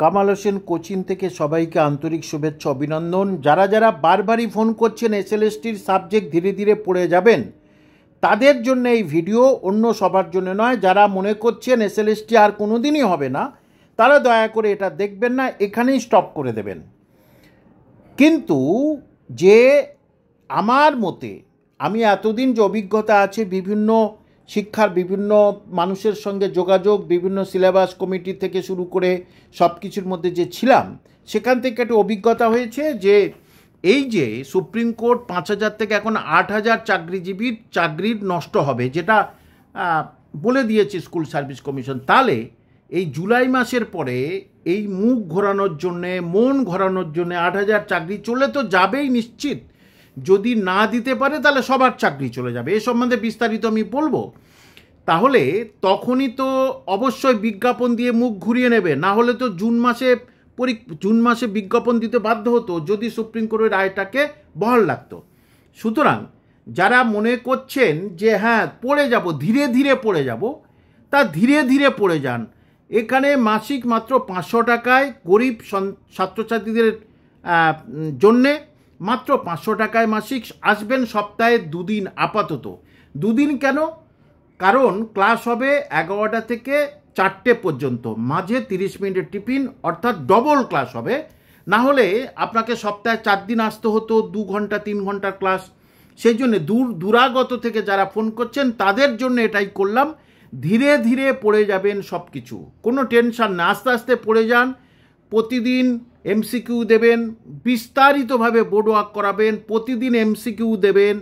কামাল হোসেন কোচিন থেকে সবাইকে আন্তরিক শুভেচ্ছা অভিনন্দন যারা যারা বারবারই ফোন করছেন এসএলএসটির সাবজেক্ট ধীরে ধীরে পড়ে যাবেন তাদের জন্য এই ভিডিও অন্য সবার জন্য নয় যারা মনে করছেন এসএলএসটি আর কোনো দিনই হবে না তারা দয়া করে এটা দেখবেন না এখানেই স্টপ করে দেবেন কিন্তু যে আমার মতে আমি এতদিন যে অভিজ্ঞতা আছে বিভিন্ন শিক্ষার বিভিন্ন মানুষের সঙ্গে যোগাযোগ বিভিন্ন সিলেবাস কমিটি থেকে শুরু করে সব কিছুর মধ্যে যে ছিলাম সেখান থেকে একটা অভিজ্ঞতা হয়েছে যে এই যে সুপ্রিম কোর্ট পাঁচ হাজার থেকে এখন আট হাজার চাকরিজীবীর চাকরির নষ্ট হবে যেটা বলে দিয়েছে স্কুল সার্ভিস কমিশন তাহলে এই জুলাই মাসের পরে এই মুখ ঘোরানোর জন্যে মন ঘোরানোর জন্যে আট হাজার চাকরি চলে তো যাবেই নিশ্চিত যদি না দিতে পারে তাহলে সবার চাকরি চলে যাবে এ সম্বন্ধে বিস্তারিত আমি বলবো তাহলে তখনই তো অবশ্যই বিজ্ঞাপন দিয়ে মুখ ঘুরিয়ে নেবে না হলে তো জুন মাসে পরি জুন মাসে বিজ্ঞাপন দিতে বাধ্য হতো যদি সুপ্রিম কোর্টের রায়টাকে বহাল লাগত সুতরাং যারা মনে করছেন যে হ্যাঁ পড়ে যাব ধীরে ধীরে পড়ে যাব তা ধীরে ধীরে পড়ে যান এখানে মাসিক মাত্র পাঁচশো টাকায় গরিব ছাত্রছাত্রীদের জন্যে মাত্র পাঁচশো টাকায় মাসিক আসবেন সপ্তাহে দুদিন আপাতত দুদিন কেন কারণ ক্লাস হবে এগারোটা থেকে চারটে পর্যন্ত মাঝে তিরিশ মিনিটের টিফিন অর্থাৎ ডবল ক্লাস হবে না হলে আপনাকে সপ্তাহে চার দিন আসতে হতো দু ঘন্টা তিন ঘন্টার ক্লাস সেই জন্য দূর দূরাগত থেকে যারা ফোন করছেন তাদের জন্য এটাই করলাম ধীরে ধীরে পড়ে যাবেন সব কিছু কোনো টেনশান না আস্তে আস্তে পড়ে যান প্রতিদিন এমসিকিউ দেবেন বিস্তারিতভাবে বোর্ড ওয়ার্ক করাবেন প্রতিদিন এমসিকিউ দেবেন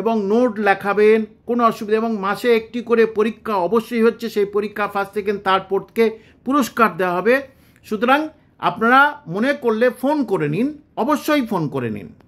এবং নোট লেখাবেন কোনো অসুবিধা এবং মাসে একটি করে পরীক্ষা অবশ্যই হচ্ছে সেই পরীক্ষা ফার্স্ট সেকেন্ড থার্ড ফোর্থকে পুরস্কার দেওয়া হবে সুতরাং আপনারা মনে করলে ফোন করে নিন অবশ্যই ফোন করে নিন